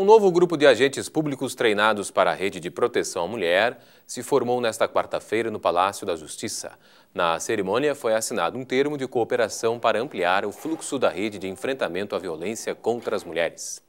Um novo grupo de agentes públicos treinados para a rede de proteção à mulher se formou nesta quarta-feira no Palácio da Justiça. Na cerimônia foi assinado um termo de cooperação para ampliar o fluxo da rede de enfrentamento à violência contra as mulheres.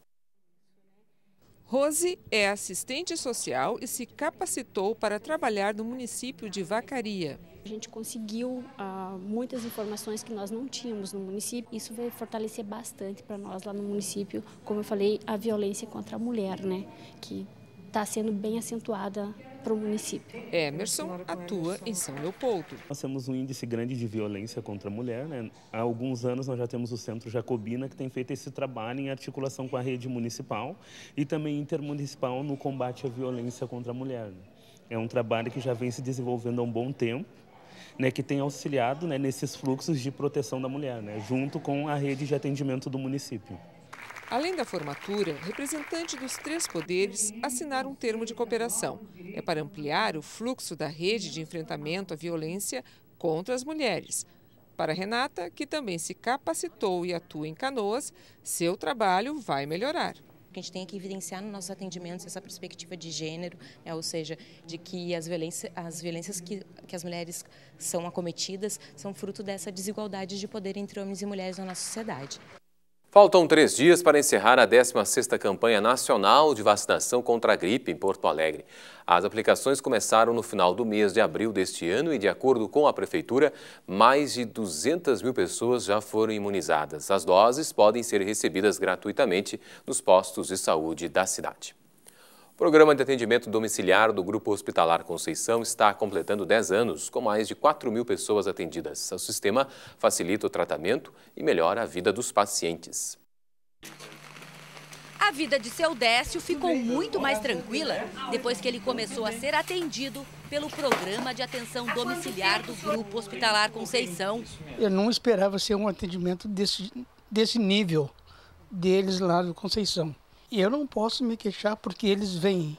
Rose é assistente social e se capacitou para trabalhar no município de Vacaria. A gente conseguiu ah, muitas informações que nós não tínhamos no município. Isso vai fortalecer bastante para nós lá no município, como eu falei, a violência contra a mulher, né? Que está sendo bem acentuada para o município. Emerson atua em São Leopoldo. Nós temos um índice grande de violência contra a mulher. Né? Há alguns anos nós já temos o Centro Jacobina, que tem feito esse trabalho em articulação com a rede municipal e também intermunicipal no combate à violência contra a mulher. Né? É um trabalho que já vem se desenvolvendo há um bom tempo. Né, que tem auxiliado né, nesses fluxos de proteção da mulher, né, junto com a rede de atendimento do município. Além da formatura, representantes dos três poderes assinaram um termo de cooperação. É para ampliar o fluxo da rede de enfrentamento à violência contra as mulheres. Para Renata, que também se capacitou e atua em canoas, seu trabalho vai melhorar a gente tem que evidenciar nos nossos atendimentos essa perspectiva de gênero, né? ou seja, de que as violências, as violências que, que as mulheres são acometidas são fruto dessa desigualdade de poder entre homens e mulheres na nossa sociedade. Faltam três dias para encerrar a 16ª campanha nacional de vacinação contra a gripe em Porto Alegre. As aplicações começaram no final do mês de abril deste ano e, de acordo com a Prefeitura, mais de 200 mil pessoas já foram imunizadas. As doses podem ser recebidas gratuitamente nos postos de saúde da cidade. O programa de atendimento domiciliar do Grupo Hospitalar Conceição está completando 10 anos, com mais de 4 mil pessoas atendidas. O sistema facilita o tratamento e melhora a vida dos pacientes. A vida de seu Décio ficou muito mais tranquila depois que ele começou a ser atendido pelo Programa de Atenção Domiciliar do Grupo Hospitalar Conceição. Eu não esperava ser um atendimento desse, desse nível deles lá do Conceição eu não posso me queixar porque eles vêm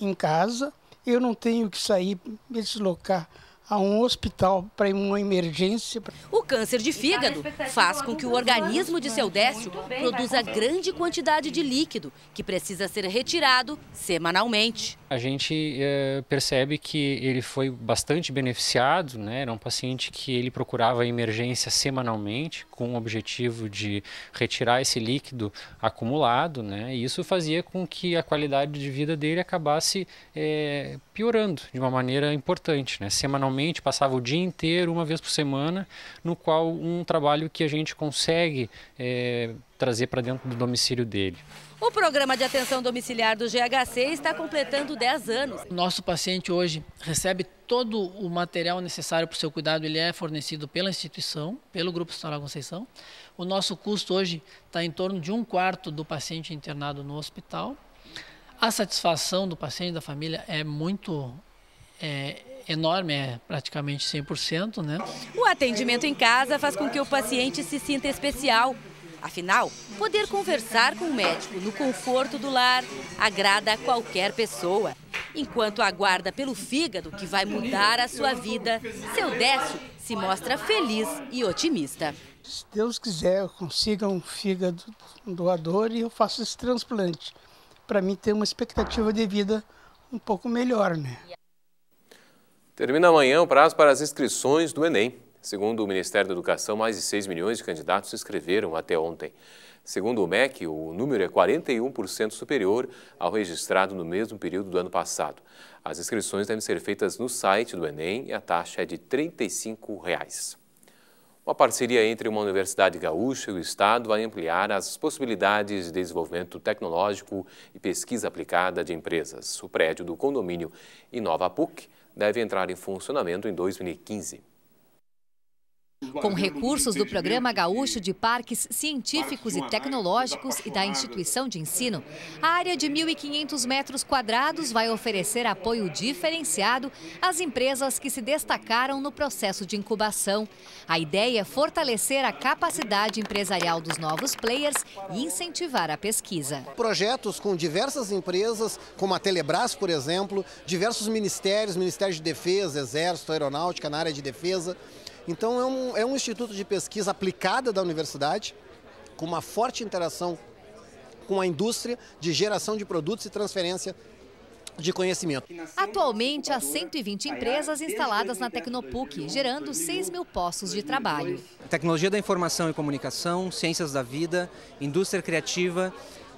em casa, eu não tenho que sair, me deslocar a um hospital para uma emergência câncer de tá fígado faz com que o organismo de seu Décio produza grande quantidade de líquido que precisa ser retirado semanalmente. A gente é, percebe que ele foi bastante beneficiado, né? era um paciente que ele procurava emergência semanalmente com o objetivo de retirar esse líquido acumulado né? e isso fazia com que a qualidade de vida dele acabasse é, piorando de uma maneira importante. Né? Semanalmente passava o dia inteiro, uma vez por semana, no qual um trabalho que a gente consegue é, trazer para dentro do domicílio dele. O programa de atenção domiciliar do GHC está completando 10 anos. Nosso paciente hoje recebe todo o material necessário para o seu cuidado, ele é fornecido pela instituição, pelo Grupo Hospitalar Conceição. O nosso custo hoje está em torno de um quarto do paciente internado no hospital. A satisfação do paciente e da família é muito é, enorme, é praticamente 100%, né? O atendimento em casa faz com que o paciente se sinta especial. Afinal, poder conversar com o médico no conforto do lar agrada a qualquer pessoa. Enquanto aguarda pelo fígado que vai mudar a sua vida, seu Décio se mostra feliz e otimista. Se Deus quiser, eu consiga um fígado doador e eu faço esse transplante. Para mim ter uma expectativa de vida um pouco melhor, né? Termina amanhã o prazo para as inscrições do Enem. Segundo o Ministério da Educação, mais de 6 milhões de candidatos se inscreveram até ontem. Segundo o MEC, o número é 41% superior ao registrado no mesmo período do ano passado. As inscrições devem ser feitas no site do Enem e a taxa é de R$ 35. Reais. Uma parceria entre uma universidade gaúcha e o Estado vai ampliar as possibilidades de desenvolvimento tecnológico e pesquisa aplicada de empresas. O prédio do condomínio Inova PUC deve entrar em funcionamento em 2015. Com recursos do Programa Gaúcho de Parques Científicos e Tecnológicos e da Instituição de Ensino, a área de 1.500 metros quadrados vai oferecer apoio diferenciado às empresas que se destacaram no processo de incubação. A ideia é fortalecer a capacidade empresarial dos novos players e incentivar a pesquisa. Projetos com diversas empresas, como a Telebrás, por exemplo, diversos ministérios, Ministério de Defesa, Exército, Aeronáutica, na área de defesa, então é um, é um instituto de pesquisa aplicada da universidade, com uma forte interação com a indústria de geração de produtos e transferência de conhecimento. Atualmente, há 120 empresas instaladas na Tecnopuc, gerando 6 mil postos de trabalho. Tecnologia da informação e comunicação, ciências da vida, indústria criativa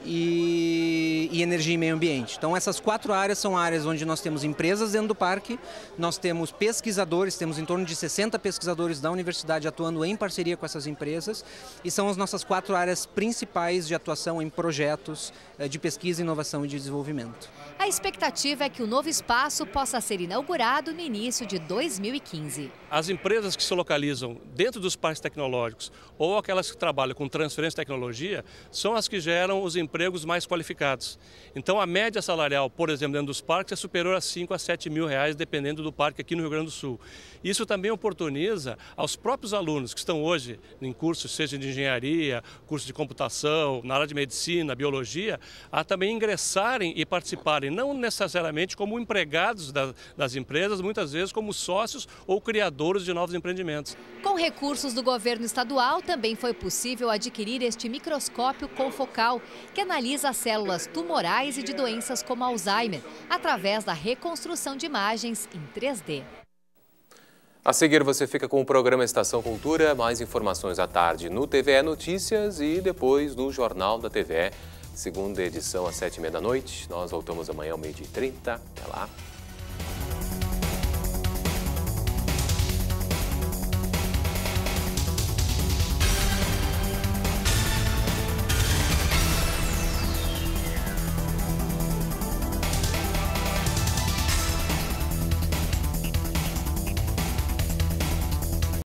e, e, energia e meio ambiente. Então essas quatro áreas são áreas onde nós temos empresas dentro do parque, nós temos pesquisadores, temos em torno de 60 pesquisadores da universidade atuando em parceria com essas empresas e são as nossas quatro áreas principais de atuação em projetos eh, de pesquisa, inovação e de desenvolvimento. A expectativa é que o novo espaço possa ser inaugurado no início de 2015. As empresas que se localizam dentro dos parques tecnológicos ou aquelas que trabalham com transferência de tecnologia são as que geram os empregos empregos mais qualificados. Então a média salarial, por exemplo, dentro dos parques é superior a 5 a 7 mil reais, dependendo do parque aqui no Rio Grande do Sul. Isso também oportuniza aos próprios alunos que estão hoje em cursos, seja de engenharia, curso de computação, na área de medicina, biologia, a também ingressarem e participarem, não necessariamente como empregados das empresas, muitas vezes como sócios ou criadores de novos empreendimentos. Com recursos do governo estadual, também foi possível adquirir este microscópio confocal, que que analisa células tumorais e de doenças como Alzheimer, através da reconstrução de imagens em 3D. A seguir você fica com o programa Estação Cultura, mais informações à tarde no TVE Notícias e depois no Jornal da TVE, segunda edição às sete e meia da noite. Nós voltamos amanhã ao meio-dia e trinta. Até lá.